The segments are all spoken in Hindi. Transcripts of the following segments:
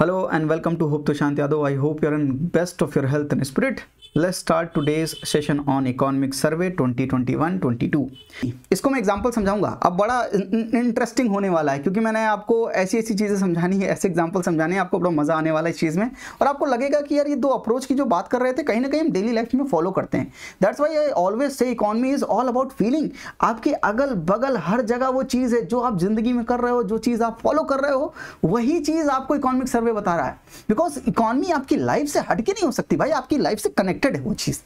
Hello and welcome to Hope to Shant Yadav. I hope you are in best of your health and spirit. Let's start today's session on economic survey 2021-22 इसको मैं एग्जांपल समझाऊंगा अब बड़ा इंटरेस्टिंग होने वाला है क्योंकि मैंने आपको ऐसी ऐसी चीज़ें समझानी है ऐसे एग्जांपल समझाने हैं आपको बड़ा मज़ा आने वाला है इस चीज़ में और आपको लगेगा कि यार ये दो अप्रोच की जो बात कर रहे थे कहीं ना कहीं हम डेली लाइफ में फॉलो करते हैं that's why I always say economy is all about feeling आपके अगल बगल हर जगह वो चीज़ है जो आप ज़िंदगी में कर रहे हो जो चीज़ आप फॉलो कर रहे हो वही चीज़ आपको इकोनॉमिक सर्वे बता रहा है बिकॉज इकॉनमी आपकी लाइफ से हटके नहीं हो सकती भाई आपकी लाइफ से कनेक्ट रिलेटेड है वो चीज़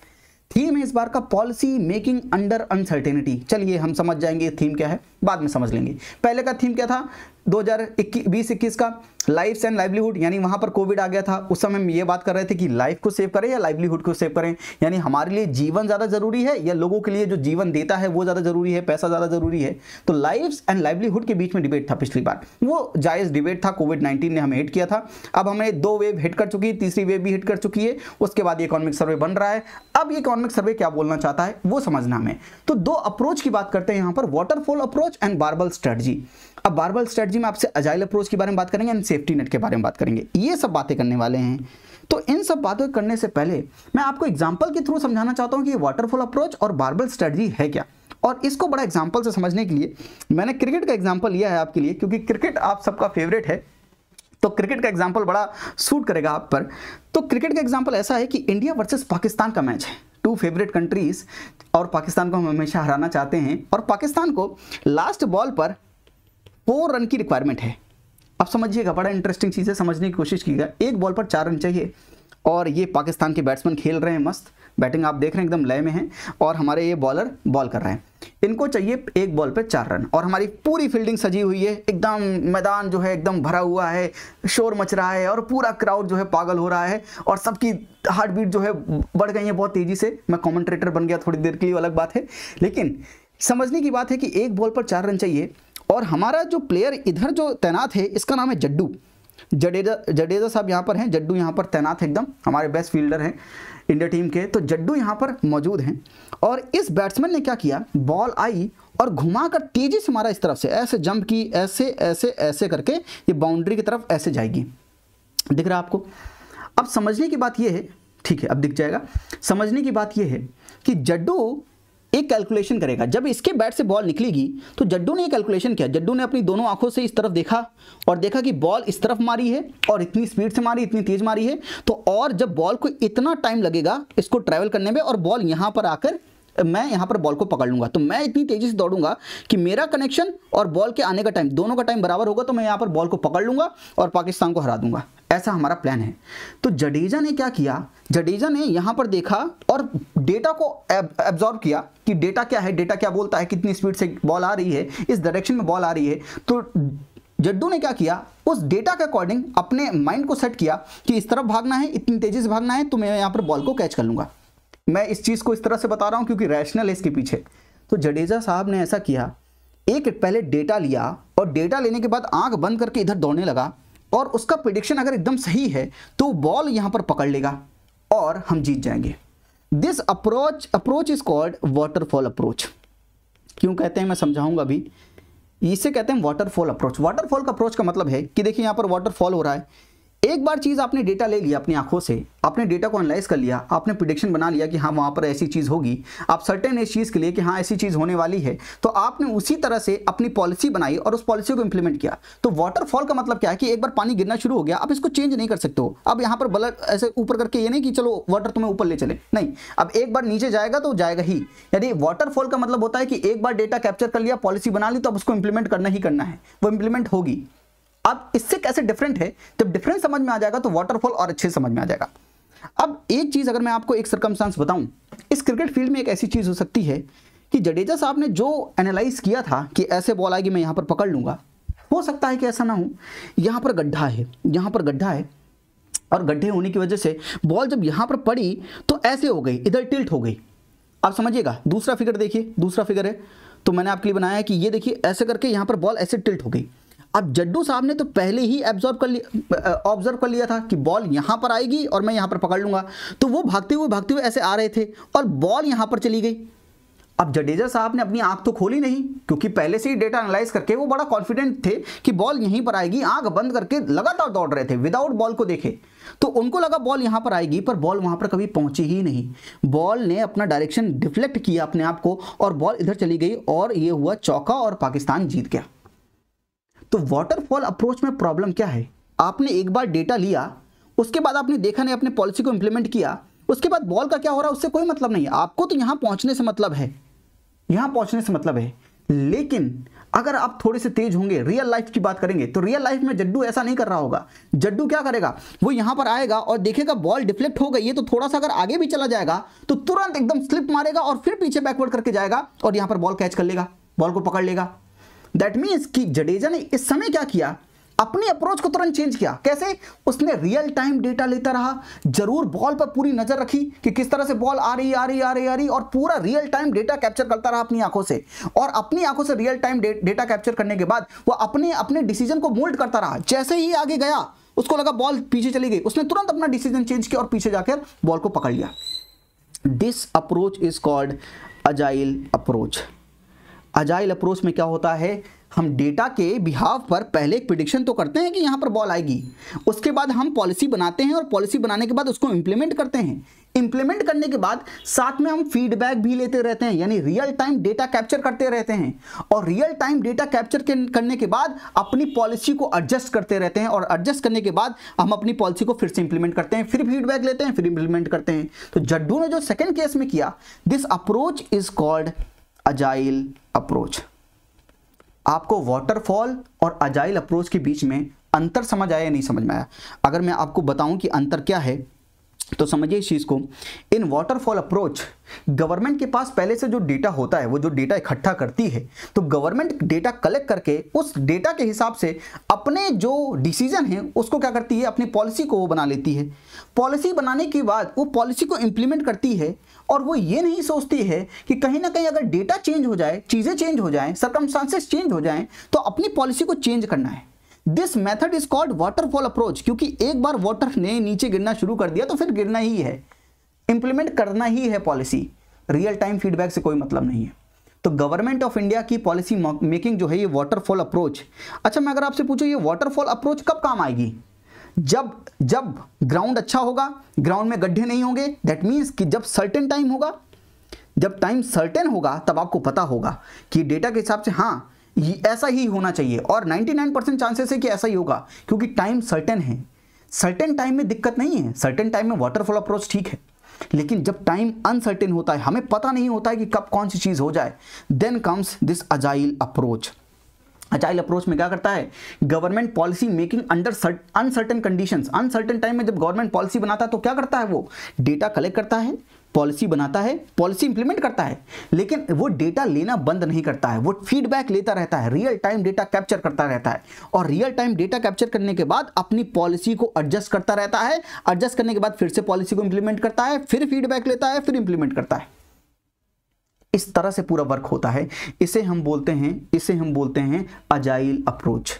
थीम है इस बार का पॉलिसी मेकिंग अंडर अनसर्टेनिटी चलिए हम समझ जाएंगे थीम क्या है बाद में समझ लेंगे पहले का थीम क्या था दो हज़ार बीस इक्कीस का लाइफ्स एंड लाइवलीहुड यानी वहां पर कोविड आ गया था उस समय हम ये बात कर रहे थे कि लाइफ को सेव करें या लाइवलीहुड को सेव करें यानी हमारे लिए जीवन ज़्यादा ज़रूरी है या लोगों के लिए जो जीवन देता है वो ज़्यादा ज़रूरी है पैसा ज़्यादा ज़रूरी है तो लाइफ्स एंड लाइवलीहुड के बीच में डिबेट था पिछली बार वो जायज़ डिबेट था कोविड नाइन्टीन ने हमें हिट किया था अब हमें दो वेव हिट कर चुकी है तीसरी वेव भी हिट कर चुकी है उसके बाद ये इकोनॉमिक सर्वे बन रहा है अब ये इकोनॉमिक सर्वे क्या बोलना चाहता है वो समझना हमें तो दो अप्रोच की बात करते हैं यहाँ पर waterfall approach and barbell strategy अब बारबल स्ट्रेटजी में आपसे अजाइल अप्रोच के बारे में बात करेंगे एंड सेफ्टी नेट के बारे में बात करेंगे ये सब बातें करने वाले हैं तो इन सब बातों करने से पहले मैं आपको एग्जाम्पल के थ्रू समझाना चाहता हूँ कि वाटरफॉल अप्रोच और बारबल स्ट्रेटजी है क्या और इसको बड़ा एग्जाम्पल से समझने के लिए मैंने क्रिकेट का एग्जाम्पल लिया है आपके लिए क्योंकि क्रिकेट आप सबका फेवरेट है तो क्रिकेट का एग्जाम्पल बड़ा सूट करेगा आप पर तो क्रिकेट का एग्जाम्पल ऐसा है कि इंडिया वर्सेस पाकिस्तान का मैच है टू फेवरेट कंट्रीज और पाकिस्तान को हम हमेशा हराना चाहते हैं और पाकिस्तान को लास्ट बॉल पर फोर रन की रिक्वायरमेंट है अब समझिएगा बड़ा इंटरेस्टिंग चीज़ है समझने की कोशिश कीजिएगा एक बॉल पर चार रन चाहिए और ये पाकिस्तान के बैट्समैन खेल रहे हैं मस्त बैटिंग आप देख रहे हैं एकदम लय में हैं और हमारे ये बॉलर बॉल कर रहे हैं इनको चाहिए एक बॉल पे चार रन और हमारी पूरी फील्डिंग सजी हुई है एकदम मैदान जो है एकदम भरा हुआ है शोर मच रहा है और पूरा क्राउड जो है पागल हो रहा है और सबकी हार्ट बीट जो है बढ़ गई है बहुत तेज़ी से मैं कॉमेंट्रेटर बन गया थोड़ी देर के लिए अलग बात है लेकिन समझने की बात है कि एक बॉल पर चार रन चाहिए और हमारा जो प्लेयर इधर जो तैनात है इसका नाम है जड्डू जडेजा जडेजा साहब यहाँ पर हैं जड्डू यहाँ पर तैनात है एकदम हमारे बेस्ट फील्डर हैं इंडिया टीम के तो जड्डू यहाँ पर मौजूद हैं और इस बैट्समैन ने क्या किया बॉल आई और घुमाकर तेजी से मारा इस तरफ से ऐसे जंप की ऐसे ऐसे ऐसे करके ये बाउंड्री की तरफ ऐसे जाएगी दिख रहा आपको अब समझने की बात यह है ठीक है अब दिख जाएगा समझने की बात यह है कि जड्डू एक कैलकुलेशन करेगा जब इसके बैट से बॉल निकलेगी तो जड्डू ने ये कैलकुलेशन किया जड्डू ने अपनी दोनों आंखों से इस तरफ देखा और देखा कि बॉल इस तरफ मारी है और इतनी स्पीड से मारी इतनी तेज मारी है तो और जब बॉल को इतना टाइम लगेगा इसको ट्रैवल करने में और बॉल यहाँ पर आकर मैं यहाँ पर बॉल को पकड़ लूंगा तो मैं इतनी तेज़ी से दौड़ूंगा कि मेरा कनेक्शन और बॉल के आने का टाइम दोनों का टाइम बराबर होगा तो मैं यहाँ पर बॉल को पकड़ लूंगा और पाकिस्तान को हरा दूंगा ऐसा हमारा प्लान है तो जडेजा ने क्या किया जडेजा ने यहाँ पर देखा और डेटा को एब्जॉर्व किया कि डेटा क्या है डेटा क्या बोलता है कितनी स्पीड से बॉल आ रही है इस डायरेक्शन में बॉल आ रही है तो जड्डू ने क्या किया उस डेटा के अकॉर्डिंग अपने माइंड को सेट किया कि इस तरफ भागना है इतनी तेजी से भागना है तो मैं यहाँ पर बॉल को कैच कर लूँगा मैं इस चीज़ को इस तरह से बता रहा हूँ क्योंकि रैशनल है इसके पीछे तो जडेजा साहब ने ऐसा किया एक पहले डेटा लिया और डेटा लेने के बाद आंख बंद करके इधर दौड़ने लगा और उसका प्रिडिक्शन अगर एकदम सही है तो बॉल यहाँ पर पकड़ लेगा और हम जीत जाएंगे this approach approach is called waterfall approach क्यों कहते हैं मैं समझाऊंगा अभी इसे कहते हैं वाटरफॉल अप्रोच वाटरफॉल का अप्रोच का मतलब है कि देखिए यहां पर वाटरफॉल हो रहा है एक बार चीज़ आपने डेटा ले लिया अपनी आंखों से आपने डेटा को एनालाइज कर लिया आपने प्रिडिक्शन बना लिया कि हाँ वहां पर ऐसी चीज़ होगी आप सर्टेन इस चीज़ के लिए कि हाँ ऐसी चीज़ होने वाली है तो आपने उसी तरह से अपनी पॉलिसी बनाई और उस पॉलिसी को इंप्लीमेंट किया तो वाटरफॉल का मतलब क्या है कि एक बार पानी गिरना शुरू हो गया आप इसको चेंज नहीं कर सकते हो अब यहाँ पर बलर ऐसे ऊपर करके ये नहीं कि चलो वाटर तुम्हें ऊपर ले चले नहीं अब एक बार नीचे जाएगा तो जाएगा ही यदि वाटरफॉल का मतलब होता है कि एक बार डेटा कैप्चर कर लिया पॉलिसी बना ली तो अब उसको इंप्लीमेंट करना ही करना है वो इंप्लीमेंट होगी अब इससे कैसे डिफरेंट है जब डिफरेंस समझ में आ जाएगा तो वाटरफॉल और अच्छे समझ में आ जाएगा अब एक चीज़ अगर मैं आपको एक सरकमस्टांस बताऊं इस क्रिकेट फील्ड में एक ऐसी चीज़ हो सकती है कि जडेजा साहब ने जो एनालाइज किया था कि ऐसे बॉल आएगी मैं यहां पर पकड़ लूंगा हो सकता है कि ऐसा ना हो यहां पर गड्ढा है यहां पर गड्ढा है और गड्ढे होने की वजह से बॉल जब यहां पर पड़ी तो ऐसे हो गई इधर टिल्ट हो गई आप समझिएगा दूसरा फिगर देखिए दूसरा फिगर है तो मैंने आपके लिए बनाया है कि ये देखिए ऐसे करके यहां पर बॉल ऐसे टिल्ट हो गई अब जड्डू साहब ने तो पहले ही एब्जॉर्व कर लिया ऑब्जर्व कर लिया था कि बॉल यहाँ पर आएगी और मैं यहाँ पर पकड़ लूँगा तो वो भागते हुए भागते हुए ऐसे आ रहे थे और बॉल यहाँ पर चली गई अब जडेजा साहब ने अपनी आंख तो खोली नहीं क्योंकि पहले से ही डेटा एनालाइज करके वो बड़ा कॉन्फिडेंट थे कि बॉल यहीं पर आएगी आंख बंद करके लगातार दौड़ रहे थे विदाउट बॉल को देखे तो उनको लगा बॉल यहाँ पर आएगी पर बॉल वहाँ पर कभी पहुंची ही नहीं बॉल ने अपना डायरेक्शन डिफ्लेक्ट किया अपने आप को और बॉल इधर चली गई और ये हुआ चौका और पाकिस्तान जीत गया तो वाटरफॉल अप्रोच में प्रॉब्लम क्या है आपने एक बार डेटा लिया उसके बाद आपने देखा नहीं अपने पॉलिसी को इम्प्लीमेंट किया उसके बाद बॉल का क्या हो रहा है उससे कोई मतलब नहीं आपको तो यहां पहुंचने से मतलब है यहां पहुंचने से मतलब है लेकिन अगर आप थोड़े से तेज होंगे रियल लाइफ की बात करेंगे तो रियल लाइफ में जड्डू ऐसा नहीं कर रहा होगा जड्डू क्या करेगा वो यहां पर आएगा और देखेगा बॉल डिफ्लेक्ट हो गई है तो थोड़ा सा अगर आगे भी चला जाएगा तो तुरंत एकदम स्लिप मारेगा और फिर पीछे बैकवर्ड करके जाएगा और यहां पर बॉल कैच कर लेगा बॉल को पकड़ लेगा दैट मीन्स कि जडेजा ने इस समय क्या किया अपनी अप्रोच को तुरंत चेंज किया कैसे उसने रियल टाइम डेटा लेता रहा जरूर बॉल पर पूरी नजर रखी कि किस तरह से बॉल आ रही आ रही आ रही आ रही और पूरा रियल टाइम डेटा कैप्चर करता रहा अपनी आंखों से और अपनी आंखों से रियल टाइम डेटा कैप्चर करने के बाद वो अपने अपने डिसीजन को मोल्ड करता रहा जैसे ही आगे गया उसको लगा बॉल पीछे चली गई उसने तुरंत अपना डिसीजन चेंज किया और पीछे जाकर बॉल को पकड़ लिया this approach is called agile approach agile approach में क्या होता है हम डेटा के बिहाव पर पहले एक प्रिडिक्शन तो करते हैं कि यहाँ पर बॉल आएगी उसके बाद हम पॉलिसी बनाते हैं और पॉलिसी बनाने के बाद उसको इम्प्लीमेंट करते हैं इम्प्लीमेंट करने के बाद साथ में हम फीडबैक भी लेते रहते हैं यानी रियल टाइम डेटा कैप्चर करते रहते हैं और रियल टाइम डेटा कैप्चर करने के बाद अपनी पॉलिसी को एडजस्ट करते रहते हैं और एडजस्ट करने के बाद हम अपनी पॉलिसी को फिर से इम्प्लीमेंट करते हैं फिर फीडबैक लेते हैं फिर इम्प्लीमेंट करते हैं तो जड्डू ने जो सेकेंड केस में किया this approach is called agile approach आपको वाटरफॉल और अजाइल अप्रोच के बीच में अंतर समझ आया या नहीं समझ में आया अगर मैं आपको बताऊं कि अंतर क्या है तो समझिए इस चीज़ को इन वाटरफॉल अप्रोच गवर्नमेंट के पास पहले से जो डेटा होता है वो जो डेटा इकट्ठा करती है तो गवर्नमेंट डेटा कलेक्ट करके उस डेटा के हिसाब से अपने जो डिसीजन है उसको क्या करती है अपनी पॉलिसी को वो बना लेती है पॉलिसी बनाने के बाद वो पॉलिसी को इम्प्लीमेंट करती है और वो ये नहीं सोचती है कि कहीं ना कहीं अगर डेटा चेंज हो जाए चीज़ें चेंज हो जाएँ सर्कमस्टांसेस चेंज हो जाएँ तो अपनी पॉलिसी को चेंज करना है this method is called waterfall approach क्योंकि एक बार वाटर ने नीचे गिरना शुरू कर दिया तो फिर गिरना ही है इंप्लीमेंट करना ही है पॉलिसी रियल टाइम फीडबैक से कोई मतलब नहीं है तो गवर्नमेंट ऑफ इंडिया की पॉलिसी मेकिंग जो है ये वाटरफॉल अप्रोच अच्छा मैं अगर आपसे पूछूं ये वाटरफॉल अप्रोच कब काम आएगी जब जब ग्राउंड अच्छा होगा ग्राउंड में गड्ढे नहीं होंगे दैट मीन्स कि जब सर्टेन टाइम होगा जब टाइम सर्टेन होगा तब आपको पता होगा कि डेटा के हिसाब से हाँ ऐसा ही होना चाहिए और 99 परसेंट चांसेस है कि ऐसा ही होगा क्योंकि टाइम सर्टेन है सर्टेन टाइम में दिक्कत नहीं है सर्टेन टाइम में वाटरफॉल अप्रोच ठीक है लेकिन जब टाइम अनसर्टेन होता है हमें पता नहीं होता है कि कब कौन सी चीज़ हो जाए then comes this agile approach agile approach में क्या करता है government policy making under uncertain conditions uncertain time में जब गवर्नमेंट पॉलिसी बनाता है तो क्या करता है वो डेटा कलेक्ट करता है पॉलिसी बनाता है पॉलिसी इंप्लीमेंट करता है लेकिन वो डेटा लेना बंद नहीं करता है वो फीडबैक लेता रहता है रियल टाइम डेटा कैप्चर करता रहता है और रियल टाइम डेटा कैप्चर करने के बाद अपनी पॉलिसी को एडजस्ट करता रहता है एडजस्ट करने के बाद फिर से पॉलिसी को इंप्लीमेंट करता है फिर फीडबैक लेता है फिर इंप्लीमेंट करता है इस तरह से पूरा वर्क होता है इसे हम बोलते हैं इसे हम बोलते हैं अजाइल अप्रोच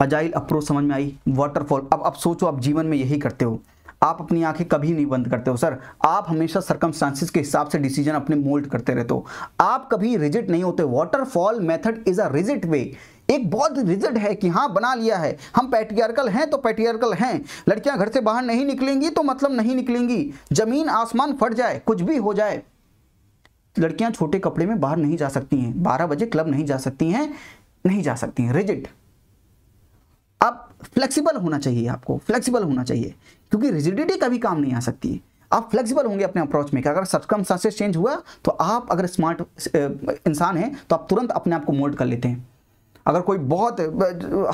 अजाइल अप्रोच समझ में आई वाटरफॉल अब अब सोचो आप जीवन में यही करते हो आप अपनी आंखें कभी नहीं बंद करते हो सर आप हमेशा सर्कमस्टांसिस के हिसाब से डिसीजन अपने मोल्ड करते रहते हो आप कभी रिजिट नहीं होते waterfall method is a rigid way एक बहुत रिजिट है कि हाँ बना लिया है हम पैट्रियार्कल हैं तो पैट्रियार्कल हैं लड़कियां घर से बाहर नहीं निकलेंगी तो मतलब नहीं निकलेंगी जमीन आसमान फट जाए कुछ भी हो जाए लड़कियां छोटे कपड़े में बाहर नहीं जा सकती हैं बारह बजे क्लब नहीं जा सकती हैं नहीं जा सकती हैं रिजिट अब फ्लेक्सिबल होना चाहिए आपको फ्लेक्सिबल होना चाहिए क्योंकि रिजिडिटी कभी काम नहीं आ सकती आप फ्लेक्सिबल होंगे अपने अप्रोच में कि अगर सबकम सेंसेस चेंज हुआ तो आप अगर स्मार्ट इंसान हैं तो आप तुरंत अपने आप को मोल्ड कर लेते हैं अगर कोई बहुत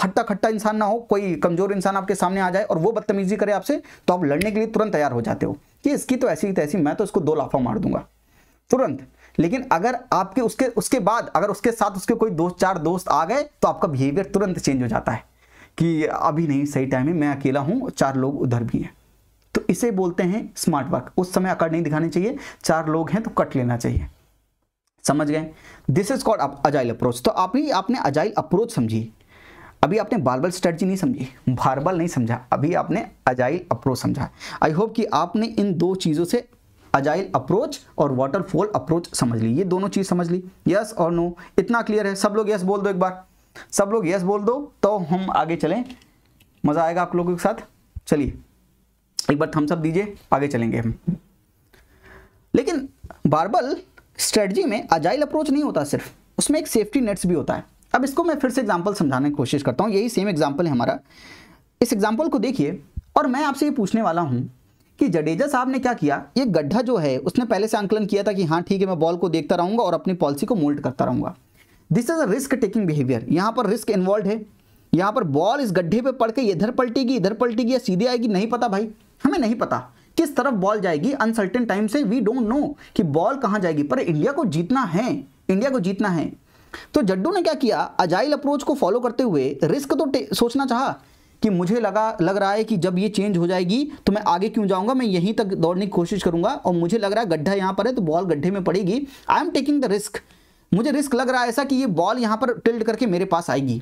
हट्टा खट्टा इंसान ना हो कोई कमजोर इंसान आपके सामने आ जाए और वो बदतमीजी करे आपसे तो आप लड़ने के लिए तुरंत तैयार हो जाते हो कि इसकी तो ऐसी तैसी मैं तो इसको दो लाफा मार दूंगा तुरंत लेकिन अगर आपके उसके उसके बाद अगर उसके साथ उसके कोई दो चार दोस्त आ गए तो आपका बिहेवियर तुरंत चेंज हो जाता है कि अभी नहीं सही टाइम है मैं अकेला हूँ चार लोग उधर भी हैं तो इसे बोलते हैं स्मार्ट वर्क उस समय अकड़ नहीं दिखानी चाहिए चार लोग हैं तो कट लेना चाहिए समझ गए this is called agile approach तो अभी आपने अजाइल अप्रोच समझी अभी आपने बारबल स्ट्रेटजी नहीं समझी बारबल नहीं समझा अभी आपने अजाइल अप्रोच समझा आई होप कि आपने इन दो चीज़ों से अजाइल अप्रोच और वाटरफॉल अप्रोच समझ ली ये दोनों चीज़ समझ ली यस और नो इतना क्लियर है सब लोग यस बोल दो एक बार सब लोग यस बोल दो तो हम आगे चलें मज़ा आएगा आप लोगों के साथ चलिए एक बार थम्स अप दीजिए आगे चलेंगे हम लेकिन बारबल स्ट्रेटजी में अजाइल अप्रोच नहीं होता सिर्फ उसमें एक सेफ्टी नेट्स भी होता है अब इसको मैं फिर से एग्जाम्पल समझाने की कोशिश करता हूँ यही सेम एग्जाम्पल है हमारा इस एग्जाम्पल को देखिए और मैं आपसे ये पूछने वाला हूँ कि जडेजा साहब ने क्या किया ये गड्ढा जो है उसने पहले से आंकलन किया था कि हाँ ठीक है मैं बॉल को देखता रहूँगा और अपनी पॉलिसी को मोल्ड करता रहूँगा this is a risk taking behaviour यहां पर रिस्क इन्वॉल्व है यहाँ पर बॉल इस गड्ढे पे पड़ के इधर पलटेगी इधर पलटेगी या सीधे आएगी नहीं पता भाई हमें नहीं पता किस तरफ बॉल जाएगी अनसर्टेन टाइम से वी डोंट नो कि बॉल कहाँ जाएगी पर इंडिया को जीतना है इंडिया को जीतना है तो जड्डू ने क्या किया अजाइल अप्रोच को फॉलो करते हुए रिस्क तो सोचना चाहा कि मुझे लगा लग रहा है कि जब ये चेंज हो जाएगी तो मैं आगे क्यों जाऊंगा मैं यहीं तक दौड़ने की कोशिश करूंगा और मुझे लग रहा है गड्ढा यहाँ पर है तो बॉल गड्ढे में पड़ेगी I am taking the risk मुझे रिस्क लग रहा है ऐसा कि ये बॉल यहाँ पर टिल्ड करके मेरे पास आएगी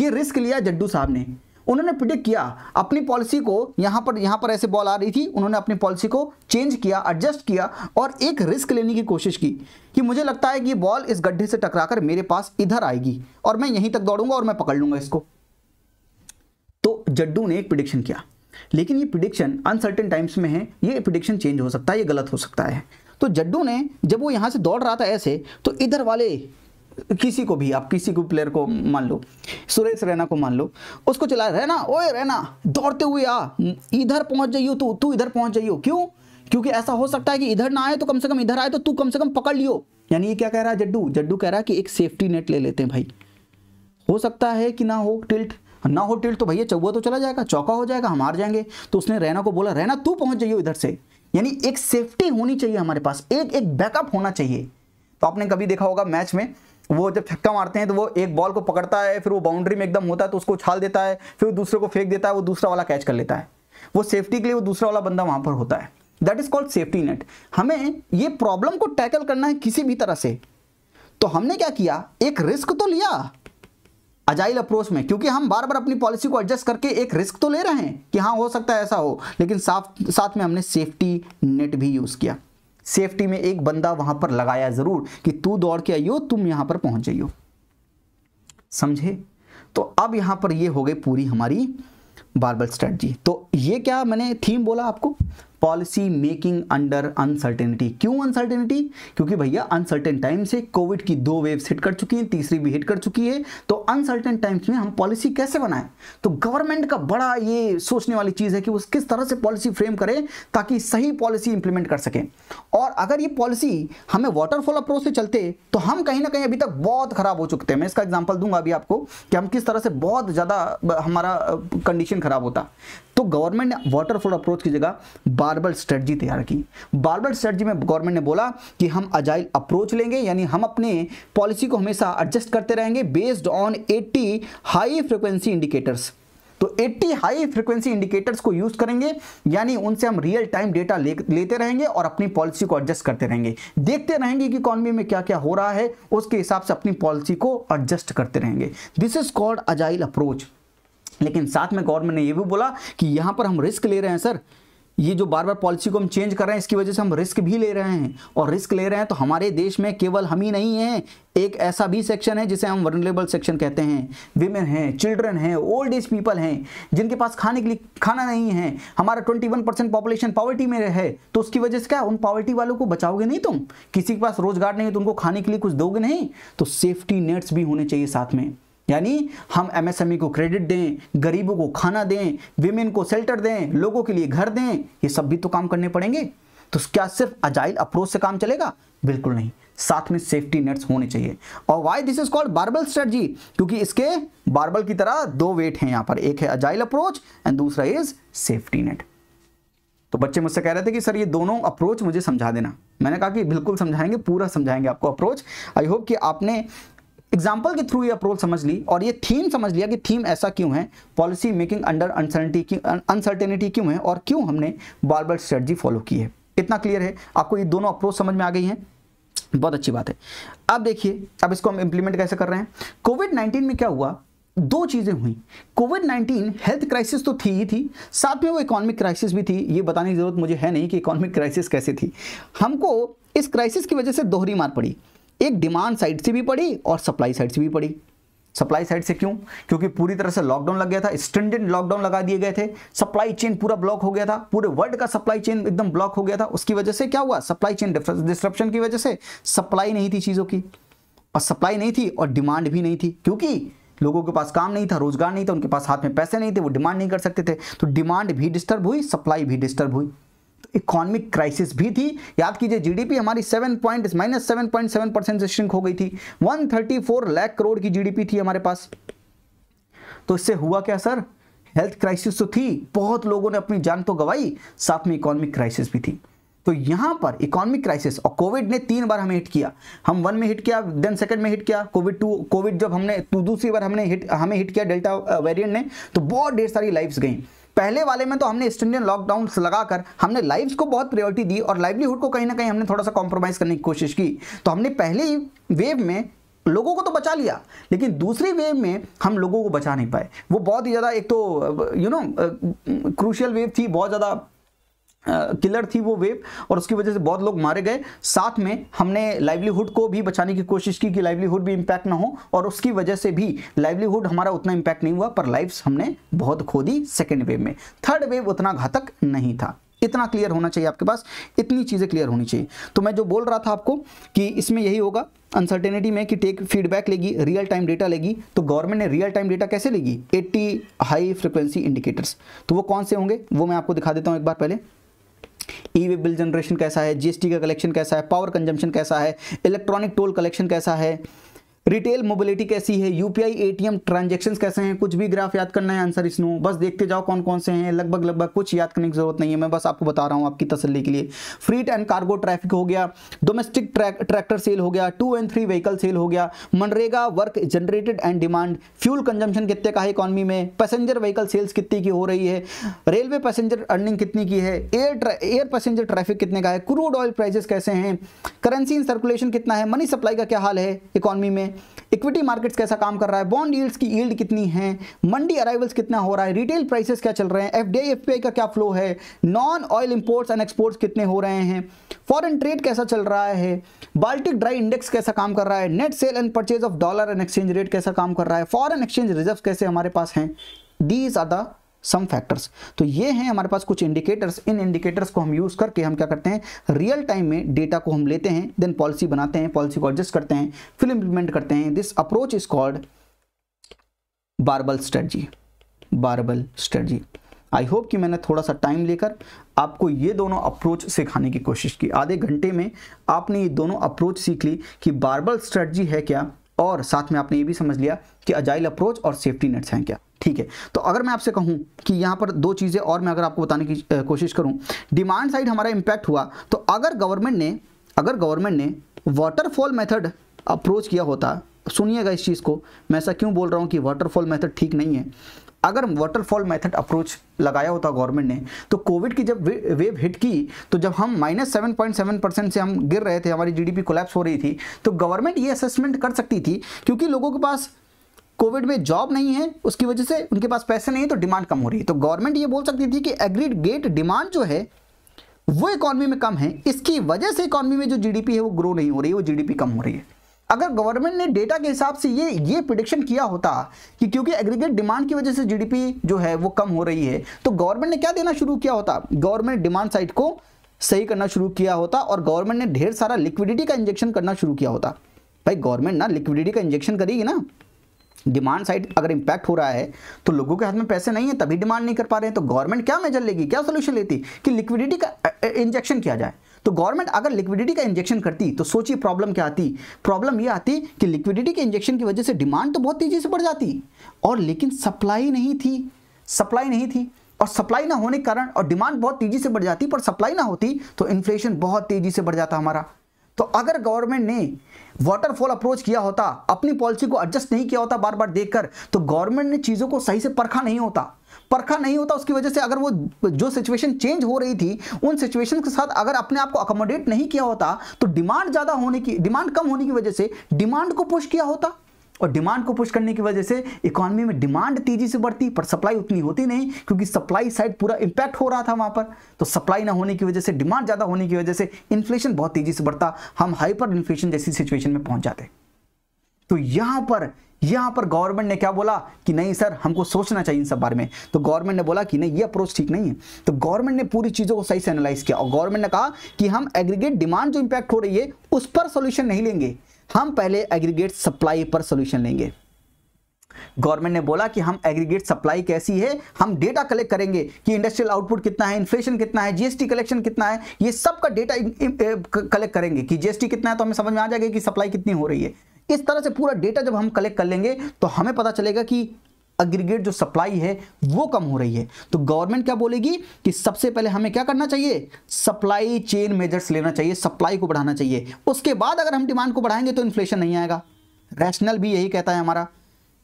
ये रिस्क लिया जड्डू साहब ने उन्होंने प्रिडिक्ट किया अपनी पॉलिसी को यहां पर यहां पर ऐसे बॉल आ रही थी उन्होंने अपनी पॉलिसी को चेंज किया एडजस्ट किया और एक रिस्क लेने की कोशिश की कि मुझे लगता है कि ये बॉल इस गड्ढे से टकराकर मेरे पास इधर आएगी और मैं यहीं तक दौड़ूंगा और मैं पकड़ लूंगा इसको तो जड्डू ने एक प्रिडिक्शन किया लेकिन ये प्रिडिक्शन अनसर्टेन टाइम्स में है ये प्रिडिक्शन चेंज हो सकता है ये गलत हो सकता है तो जड्डू ने जब वो यहाँ से दौड़ रहा था ऐसे तो इधर वाले किसी को भी आप किसी को प्लेयर को मान लो सुरेश रैना को मान लो उसको चला रैना ओए रैना दौड़ते हुए आ इधर पहुंच जाइयो तू तू इधर पहुंच जाइयो क्यों क्योंकि ऐसा हो सकता है कि इधर ना आए तो कम से कम इधर आए तो तू कम से कम पकड़ लियो यानी ये क्या कह रहा है जड्डू जड्डू कह रहा है कि एक सेफ्टी नेट ले लेते हैं भाई हो सकता है कि ना हो टिल्ट ना हो टिल्ट तो भैया चौबा तो चला जाएगा चौका हो जाएगा हम हार जाएंगे तो उसने रैना को बोला रैना तू पहुंच जाइयो इधर से यानी एक सेफ्टी होनी चाहिए हमारे पास एक एक बैकअप होना चाहिए तो आपने कभी देखा होगा मैच में वो जब छक्का मारते हैं तो वो एक बॉल को पकड़ता है फिर वो बाउंड्री में एकदम होता है तो उसको उछाल देता है फिर दूसरे को फेंक देता है वो दूसरा वाला कैच कर लेता है वो सेफ्टी के लिए वो दूसरा वाला बंदा वहां पर होता है that is called safety net हमें ये प्रॉब्लम को टैकल करना है किसी भी तरह से तो हमने क्या किया एक रिस्क तो लिया अजाइल अप्रोच में क्योंकि हम बार बार अपनी पॉलिसी को एडजस्ट करके एक रिस्क तो ले रहे हैं कि हाँ हो सकता है ऐसा हो लेकिन साथ साथ में हमने सेफ्टी नेट भी यूज़ किया सेफ्टी में एक बंदा वहाँ पर लगाया ज़रूर कि तू दौड़ के आइयो तुम यहाँ पर पहुँच जाइयो समझे तो अब यहाँ पर ये हो गई पूरी हमारी बारबल स्ट्रेटजी तो ये क्या मैंने थीम बोला आपको पॉलिसी मेकिंग अंडर अनसर्टेनिटी क्यों अनसर्टेनिटी क्योंकि भैया अनसर्टेन टाइम से कोविड की दो वेव्स हिट कर चुकी हैं तीसरी भी हिट कर चुकी है तो अनसर्टेन टाइम्स में हम पॉलिसी कैसे बनाएं तो गवर्नमेंट का बड़ा ये सोचने वाली चीज़ है कि वो किस तरह से पॉलिसी फ्रेम करें ताकि सही पॉलिसी इंप्लीमेंट कर सकें और अगर ये पॉलिसी हमें वाटरफॉल अप्रोच से चलते तो हम कहीं ना कहीं अभी तक बहुत ख़राब हो चुके हैं मैं इसका एग्जाम्पल दूंगा अभी आपको कि हम किस तरह से बहुत ज़्यादा हमारा कंडीशन ख़राब होता तो गवर्नमेंट ने वाटरफॉल अप्रोच की जगह बारबल स्ट्रेटजी तैयार की बारबल स्ट्रेटजी में गवर्नमेंट ने बोला कि हम अजाइल अप्रोच लेंगे यानी हम अपने पॉलिसी को हमेशा एडजस्ट करते रहेंगे based on 80 high frequency indicators तो 80 हाई फ्रिक्वेंसी इंडिकेटर्स को यूज करेंगे यानी उनसे हम रियल टाइम डेटा ले, लेते रहेंगे और अपनी पॉलिसी को एडजस्ट करते रहेंगे देखते रहेंगे कि इकॉनमी में क्या क्या हो रहा है उसके हिसाब से अपनी पॉलिसी को एडजस्ट करते रहेंगे this is called agile approach लेकिन साथ में गवर्नमेंट ने यह भी बोला कि यहां पर हम रिस्क ले रहे हैं सर ये जो बार बार पॉलिसी को हम चेंज कर रहे हैं इसकी वजह से हम रिस्क भी ले रहे हैं और रिस्क ले रहे हैं तो हमारे देश में केवल हम ही नहीं हैं एक ऐसा भी सेक्शन है जिसे हम वर्नलेबल सेक्शन कहते हैं विमेन हैं चिल्ड्रन हैं ओल्ड एज पीपल हैं जिनके पास खाने के लिए खाना नहीं है हमारा 21 परसेंट पॉपुलेशन पॉवर्टी में है तो उसकी वजह से क्या उन पॉवर्टी वालों को बचाओगे नहीं तुम किसी के पास रोजगार नहीं है तो उनको खाने के लिए कुछ दोगे नहीं तो सेफ्टी नेट्स भी होने चाहिए साथ में यानी हम एमएसएमई e को क्रेडिट दें गरीबों को खाना दें विमेन को शेल्टर दें लोगों के लिए घर दें ये सब भी तो काम करने पड़ेंगे तो क्या सिर्फ अजाइल अप्रोच से काम चलेगा बिल्कुल नहीं साथ में सेफ्टी नेट्स होने चाहिए और why this is called barbell strategy क्योंकि इसके बार्बल की तरह दो वेट हैं यहाँ पर एक है अजाइल अप्रोच एंड दूसरा इज सेफ्टी नेट तो बच्चे मुझसे कह रहे थे कि सर ये दोनों अप्रोच मुझे समझा देना मैंने कहा कि बिल्कुल समझाएंगे पूरा समझाएंगे आपको अप्रोच आई होप कि आपने एग्जाम्पल के थ्रू ये अप्रोच समझ ली और ये थीम समझ लिया कि थीम ऐसा क्यों है policy making under uncertainty uncertainty क्यों है और क्यों हमने बार बार स्ट्रेटजी फॉलो की है इतना क्लियर है आपको ये दोनों अप्रोच समझ में आ गई हैं बहुत अच्छी बात है अब देखिए अब इसको हम इम्प्लीमेंट कैसे कर रहे हैं कोविड नाइन्टीन में क्या हुआ दो चीज़ें हुई कोविड नाइन्टीन हेल्थ क्राइसिस तो थी ही थी साथ में वो इकोनॉमिक क्राइसिस भी थी ये बताने की ज़रूरत मुझे है नहीं कि इकोनॉमिक क्राइसिस कैसे थी हमको इस क्राइसिस की वजह से दोहरी मार पड़ी एक डिमांड साइड से भी पड़ी और सप्लाई साइड से भी पड़ी सप्लाई साइड से क्यों क्योंकि पूरी तरह से लॉकडाउन लग गया था स्टैंडर्ड लॉकडाउन लगा दिए गए थे सप्लाई चेन पूरा ब्लॉक हो गया था पूरे वर्ल्ड का सप्लाई चेन एकदम ब्लॉक हो गया था उसकी वजह से क्या हुआ सप्लाई चेन डिस्ट्रप्शन की वजह से सप्लाई नहीं थी चीज़ों की और सप्लाई नहीं थी और डिमांड भी नहीं थी क्योंकि लोगों के पास काम नहीं था रोजगार नहीं था उनके पास हाथ में पैसे नहीं थे वो डिमांड नहीं कर सकते थे तो डिमांड भी डिस्टर्ब हुई सप्लाई भी डिस्टर्ब हुई इकोनॉमिक क्राइसिस भी थी याद कीजिए जीडीपी हमारी seven point minus seven point seven percent से श्रिंक हो गई थी one thirty four lakh crore की जीडीपी थी हमारे पास तो इससे हुआ क्या सर हेल्थ क्राइसिस तो थी बहुत लोगों ने अपनी जान तो गवाई साथ में इकोनॉमिक क्राइसिस भी थी तो यहां पर इकोनॉमिक क्राइसिस और कोविड ने तीन बार हमें हिट किया हम वन में हिट किया देन सेकंड में हिट किया कोविड टू कोविड जब हमने तो दूसरी बार हमने हिट हमें हिट किया डेल्टा वेरिएंट ने तो बहुत ढेर सारी लाइफ्स गई पहले वाले में तो हमने ईस्ट लॉकडाउन लगाकर हमने लाइव्स को बहुत प्रियोरिटी दी और लाइवलीहुड को कहीं ना कहीं हमने थोड़ा सा कॉम्प्रोमाइज़ करने की कोशिश की तो हमने पहले ही वेव में लोगों को तो बचा लिया लेकिन दूसरी वेव में हम लोगों को बचा नहीं पाए वो बहुत ही ज़्यादा एक तो यू नो क्रूशियल वेव थी बहुत ज़्यादा किलर थी वो वेब और उसकी वजह से बहुत लोग मारे गए साथ में हमने लाइवलीहुड को भी बचाने की कोशिश की कि लाइवलीहुड भी इम्पैक्ट ना हो और उसकी वजह से भी लाइवलीहुड हमारा उतना इम्पैक्ट नहीं हुआ पर लाइफ्स हमने बहुत खो दी सेकेंड वेव में थर्ड वेव उतना घातक नहीं था इतना क्लियर होना चाहिए आपके पास इतनी चीज़ें क्लियर होनी चाहिए तो मैं जो बोल रहा था आपको कि इसमें यही होगा अनसर्टेनिटी में कि टेक फीडबैक लेगी रियल टाइम डेटा लेगी तो गवर्नमेंट ने रियल टाइम डेटा कैसे लेगी 80 हाई फ्रिक्वेंसी इंडिकेटर्स तो वो कौन से होंगे वो मैं आपको दिखा देता हूँ एक बार पहले ई वे बिल जनरेशन कैसा है जीएसटी का कलेक्शन कैसा है पावर कंजम्पशन कैसा है इलेक्ट्रॉनिक टोल कलेक्शन कैसा है रिटेल मोबिलिटी कैसी है यूपीआई एटीएम ट्रांजेक्शन कैसे हैं कुछ भी ग्राफ याद करना है आंसर इसनो बस देखते जाओ कौन कौन से हैं लगभग लगभग कुछ याद करने की जरूरत नहीं है मैं बस आपको बता रहा हूँ आपकी तसली के लिए फ्रीट एंड कार्गो ट्रैफिक हो गया डोमेस्टिक ट्रैक्टर सेल हो गया two and three vehicle sale हो गया MNREGA work generated and demand fuel consumption कितने का है इकॉनमी में पैसेंजर व्हीकल सेल्स कितनी की हो रही है रेलवे पैसेंजर अर्निंग कितनी की है एयर एयर पैसेंजर ट्रैफिक कितने का है क्रूड ऑयल प्राइजेस कैसे हैं करेंसी इन सर्कुलेशन कितना है मनी सप्लाई का क्या हाल है इकॉनमी में इक्विटी मार्केट्स कैसा काम कर रहा है बॉन्ड यील्ड्स की यील्ड कितनी है मंडी अराइवल्स कितना हो रहा है रिटेल प्राइसेस क्या चल रहे हैं एफडीआई एफपीआई का क्या फ्लो है non oil imports and exports कितने हो रहे हैं फॉरन ट्रेड कैसा चल रहा है बाल्टिक ड्राई इंडेक्स कैसा काम कर रहा है net sale and purchase of dollar and exchange rate कैसा काम कर रहा है फॉरन एक्सचेंज रिजर्व कैसे हमारे पास हैं these are the some factors तो ये हैं हमारे पास कुछ इंडिकेटर्स इन इंडिकेटर्स को हम यूज़ करके हम क्या करते हैं रियल टाइम में डेटा को हम लेते हैं देन पॉलिसी बनाते हैं पॉलिसी को एडजस्ट करते हैं फिर इंप्लीमेंट करते हैं this approach is called barbell strategy barbell strategy I hope कि मैंने थोड़ा सा टाइम लेकर आपको ये दोनों अप्रोच सिखाने की कोशिश की आधे घंटे में आपने ये दोनों अप्रोच सीख ली कि बारबल स्ट्रेटजी है क्या और साथ में आपने ये भी समझ लिया कि अजाइल अप्रोच और सेफ्टी नेट्स हैं क्या ठीक है तो अगर मैं आपसे कहूं कि यहाँ पर दो चीज़ें और मैं अगर आपको बताने की कोशिश करूँ डिमांड साइड हमारा इम्पैक्ट हुआ तो अगर गवर्नमेंट ने अगर गवर्नमेंट ने वाटरफॉल मेथड अप्रोच किया होता सुनिएगा इस चीज़ को मैं ऐसा क्यों बोल रहा हूँ कि वाटरफॉल मेथड ठीक नहीं है अगर वाटरफॉल मेथड अप्रोच लगाया होता गवर्नमेंट ने तो कोविड की जब वे, वेव हिट की तो जब हम minus seven point seven percent से हम गिर रहे थे हमारी जीडीपी डी हो रही थी तो गवर्नमेंट ये असेसमेंट कर सकती थी क्योंकि लोगों के पास कोविड में जॉब नहीं है उसकी वजह से उनके पास पैसे नहीं है तो डिमांड कम हो रही है तो गवर्नमेंट ये बोल सकती थी कि एग्रीड गेट डिमांड जो है वो इकॉनमी में कम है इसकी वजह से इकॉनमी में जो जीडीपी है वो ग्रो नहीं हो रही है वो जीडीपी कम हो रही है अगर गवर्नमेंट ने डेटा के हिसाब से ये ये प्रिडिक्शन किया होता कि क्योंकि एग्रीगेट डिमांड की वजह से जीडीपी जो है वो कम हो रही है तो गवर्नमेंट ने क्या देना शुरू किया होता गवर्नमेंट डिमांड साइड को सही करना शुरू किया होता और गवर्नमेंट ने ढेर सारा लिक्विडिटी का इंजेक्शन करना शुरू किया होता भाई गवर्नमेंट ना लिक्विडिटी का इंजेक्शन करेगी ना डिमांड साइड अगर इंपैक्ट हो रहा है तो लोगों के हाथ में पैसे नहीं है तभी डिमांड नहीं कर पा रहे हैं तो गवर्नमेंट क्या मेजर लेगी क्या सोल्यूशन लेती कि लिक्विडिटी का इंजेक्शन किया जाए तो गवर्नमेंट अगर लिक्विडिटी का इंजेक्शन करती तो सोचिए प्रॉब्लम क्या आती प्रॉब्लम ये आती कि लिक्विडिटी के इंजेक्शन की वजह से डिमांड तो बहुत तेज़ी से बढ़ जाती और लेकिन सप्लाई नहीं थी सप्लाई नहीं थी और सप्लाई ना होने के कारण और डिमांड बहुत तेज़ी से बढ़ जाती पर सप्लाई ना होती तो इन्फ्लेशन बहुत तेज़ी से बढ़ जाता हमारा तो अगर गवर्नमेंट ने वाटरफॉल अप्रोच किया होता अपनी पॉलिसी को एडजस्ट नहीं किया होता बार बार देखकर तो गवर्नमेंट ने चीज़ों को सही से परखा नहीं होता परखा नहीं होता उसकी वजह से अगर वो जो सिचुएशन चेंज हो रही थी उन सिचुएशन के साथ अगर अपने आप को अकोमोडेट नहीं किया होता तो डिमांड ज़्यादा होने की डिमांड कम होने की वजह से डिमांड को पुश किया होता और डिमांड को पुश करने की वजह से इकोनॉमी में डिमांड तेजी से बढ़ती पर सप्लाई उतनी होती नहीं क्योंकि सप्लाई साइड पूरा इंपैक्ट हो रहा था वहां पर तो सप्लाई ना होने की वजह से डिमांड ज़्यादा होने की वजह से इन्फ्लेशन बहुत तेजी से बढ़ता हम हाइपर इन्फ्लेशन जैसी सिचुएशन में पहुंच जाते तो यहां पर यहां पर गवर्नमेंट ने क्या बोला कि नहीं सर हमको सोचना चाहिए इन सब बारे में तो गवर्नमेंट ने बोला कि नहीं ये अप्रोच ठीक नहीं है तो गवर्नमेंट ने पूरी चीजों को सही से एनालाइज किया और गवर्नमेंट ने कहा कि हम एग्रीगेट डिमांड जो इंपैक्ट हो रही है उस पर सोल्यूशन नहीं लेंगे हम पहले एग्रीगेट सप्लाई पर सोल्यूशन लेंगे गवर्नमेंट ने बोला कि हम एग्रीगेट सप्लाई कैसी है हम डेटा कलेक्ट करेंगे कि इंडस्ट्रियल आउटपुट कितना है इन्फ्लेशन कितना है जीएसटी कलेक्शन कितना है ये सब का डेटा कलेक्ट eh, करेंगे कि जीएसटी कितना है तो हमें समझ में आ जाएगा कि सप्लाई कितनी हो रही है इस तरह से पूरा डेटा जब हम कलेक्ट कर लेंगे तो हमें पता चलेगा कि अग्रीगेट जो सप्लाई है वो कम हो रही है तो गवर्नमेंट क्या बोलेगी कि सबसे पहले हमें क्या करना चाहिए सप्लाई चेन मेजर्स लेना चाहिए सप्लाई को बढ़ाना चाहिए उसके बाद अगर हम डिमांड को बढ़ाएंगे तो इन्फ्लेशन नहीं आएगा रैशनल भी यही कहता है हमारा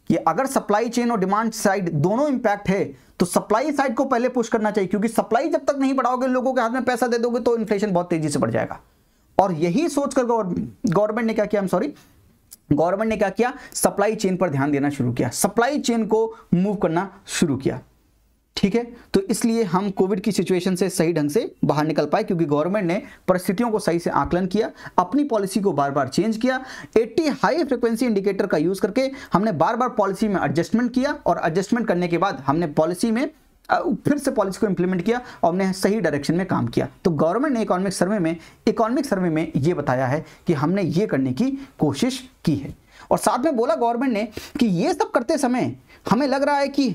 कि अगर सप्लाई चेन और डिमांड साइड दोनों इंपैक्ट है तो सप्लाई साइड को पहले पुश करना चाहिए क्योंकि सप्लाई जब तक नहीं बढ़ाओगे लोगों के हाथ में पैसा दे दोगे तो इन्फ्लेशन बहुत तेजी से बढ़ जाएगा और यही सोचकर गवर्नमेंट ने क्या किया सॉरी गवर्नमेंट ने क्या किया सप्लाई चेन पर ध्यान देना शुरू किया सप्लाई चेन को मूव करना शुरू किया ठीक है तो इसलिए हम कोविड की सिचुएशन से सही ढंग से बाहर निकल पाए क्योंकि गवर्नमेंट ने परिस्थितियों को सही से आकलन किया अपनी पॉलिसी को बार बार चेंज किया 80 हाई फ्रिक्वेंसी इंडिकेटर का यूज करके हमने बार बार पॉलिसी में एडजस्टमेंट किया और एडजस्टमेंट करने के बाद हमने पॉलिसी में फिर से पॉलिसी को इंप्लीमेंट किया और हमने सही डायरेक्शन में काम किया तो गवर्नमेंट ने इकोनॉमिक सर्वे में इकोनॉमिक सर्वे में ये बताया है कि हमने ये करने की कोशिश की है और साथ में बोला गवर्नमेंट ने कि ये सब करते समय हमें लग रहा है कि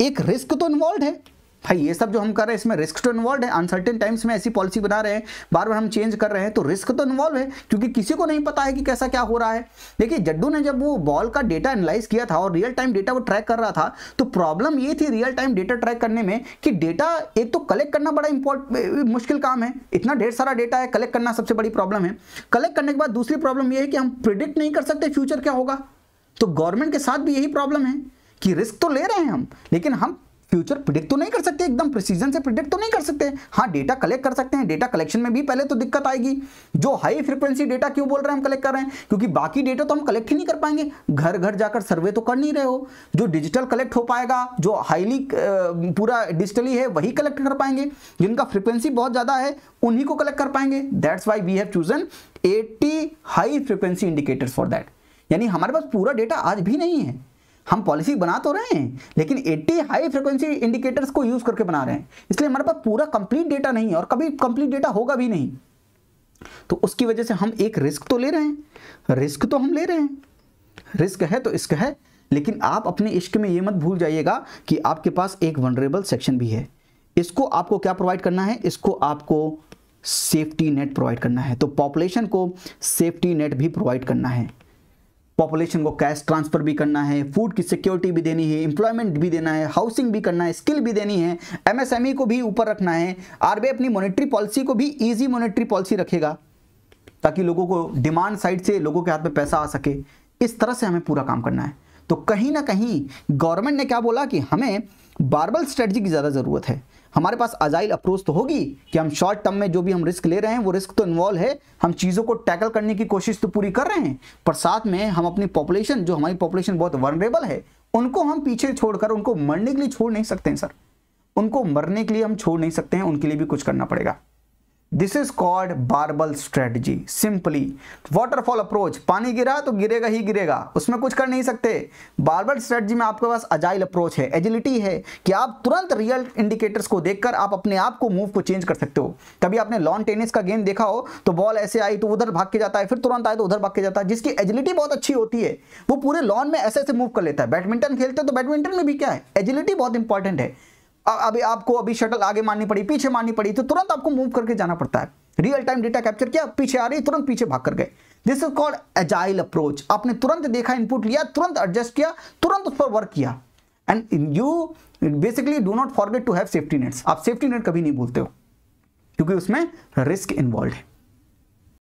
एक रिस्क तो इन्वॉल्व है भाई ये सब जो हम कर रहे हैं इसमें रिस्क तो इन्वॉल्व है अनसर्टेन टाइम्स में ऐसी पॉलिसी बना रहे हैं बार बार हम चेंज कर रहे हैं तो रिस्क तो इन्वॉल्व है क्योंकि किसी को नहीं पता है कि कैसा क्या हो रहा है देखिए जड्डू ने जब वो बॉल का डेटा एनालाइज किया था और रियल टाइम डेटा वो ट्रैक कर रहा था तो प्रॉब्लम ये थी रियल टाइम डेटा ट्रैक करने में कि डेटा एक तो कलेक्ट करना बड़ा इंपॉर्ट मुश्किल काम है इतना ढेर सारा डेटा है कलेक्ट करना सबसे बड़ी प्रॉब्लम है कलेक्ट करने के बाद दूसरी प्रॉब्लम यह है कि हम प्रिडिक्ट नहीं कर सकते फ्यूचर क्या होगा तो गवर्नमेंट के साथ भी यही प्रॉब्लम है कि रिस्क तो ले रहे हैं हम लेकिन हम फ्यूचर प्रिडिक्ट तो नहीं कर सकते एकदम प्रिसीजन से प्रिडिक्ट तो नहीं कर सकते हाँ डेटा कलेक्ट कर सकते हैं डेटा कलेक्शन में भी पहले तो दिक्कत आएगी जो हाई फ्रिक्वेंसी डेटा क्यों बोल रहे हैं हम कलेक्ट कर रहे हैं क्योंकि बाकी डेटा तो हम कलेक्ट ही नहीं कर पाएंगे घर घर जाकर सर्वे तो कर नहीं रहे हो जो डिजिटल कलेक्ट हो पाएगा जो हाईली पूरा डिजिटली है वही कलेक्ट कर पाएंगे जिनका फ्रिक्वेंसी बहुत ज़्यादा है उन्हीं को कलेक्ट कर पाएंगे that's why we have chosen eighty high frequency indicators for that यानी हमारे पास पूरा डेटा आज भी नहीं है हम पॉलिसी बना तो रहे हैं लेकिन 80 हाई फ्रिक्वेंसी इंडिकेटर्स को यूज करके बना रहे हैं इसलिए हमारे पास पूरा कंप्लीट डेटा नहीं है और कभी कंप्लीट डेटा होगा भी नहीं तो उसकी वजह से हम एक रिस्क तो ले रहे हैं रिस्क तो हम ले रहे हैं रिस्क है तो इसका है लेकिन आप अपने इश्क में ये मत भूल जाइएगा कि आपके पास एक वनरेबल सेक्शन भी है इसको आपको क्या प्रोवाइड करना है इसको आपको सेफ्टी नेट प्रोवाइड करना है तो पॉपुलेशन को सेफ्टी नेट भी प्रोवाइड करना है पॉपुलेशन को कैश ट्रांसफर भी करना है फूड की सिक्योरिटी भी देनी है एम्प्लॉयमेंट भी देना है हाउसिंग भी करना है स्किल भी देनी है एमएसएमई e को भी ऊपर रखना है आरबीआई अपनी मॉनेटरी पॉलिसी को भी ईजी मॉनेटरी पॉलिसी रखेगा ताकि लोगों को डिमांड साइड से लोगों के हाथ में पैसा आ सके इस तरह से हमें पूरा काम करना है तो कहीं ना कहीं गवर्नमेंट ने क्या बोला कि हमें बार्बल स्ट्रेटजी की ज़्यादा ज़रूरत है हमारे पास अजाइल अप्रोच तो होगी कि हम शॉर्ट टर्म में जो भी हम रिस्क ले रहे हैं वो रिस्क तो इन्वॉल्व है हम चीज़ों को टैकल करने की कोशिश तो पूरी कर रहे हैं पर साथ में हम अपनी पॉपुलेशन जो हमारी पॉपुलेशन बहुत वर्नरेबल है उनको हम पीछे छोड़कर उनको मरने के लिए छोड़ नहीं सकते हैं सर उनको मरने के लिए हम छोड़ नहीं सकते हैं उनके लिए भी कुछ करना पड़ेगा this is called barbell strategy simply waterfall approach पानी गिरा तो गिरेगा ही गिरेगा उसमें कुछ कर नहीं सकते बार्बल स्ट्रेटजी में आपके पास अजाइल अप्रोच है एजिलिटी है कि आप तुरंत रियल इंडिकेटर्स को देखकर आप अपने आप को मूव को चेंज कर सकते हो कभी आपने लॉन टेनिस का गेम देखा हो तो बॉल ऐसे आई तो उधर भाग के जाता है फिर तुरंत आए तो उधर भाग के जाता है जिसकी एजिलिटी बहुत अच्छी होती है वो पूरे लॉन में ऐसे ऐसे मूव कर लेता है बैडमिंटन खेलते हो तो बैडमिंटन में भी क्या है एजिलिटी बहुत इंपॉर्टेंट है अभी आपको अभी शटल आगे मारनी पड़ी पीछे मारनी पड़ी तो तुरंत आपको मूव करके जाना पड़ता है रियल टाइम डेटा कैप्चर किया पीछे आ रही तुरंत पीछे भाग कर गए this is called agile approach आपने तुरंत देखा इनपुट लिया तुरंत एडजस्ट किया तुरंत उस पर वर्क किया and you basically do not forget to have safety nets आप सेफ्टी नेट कभी नहीं बोलते हो क्योंकि उसमें रिस्क इन्वॉल्व है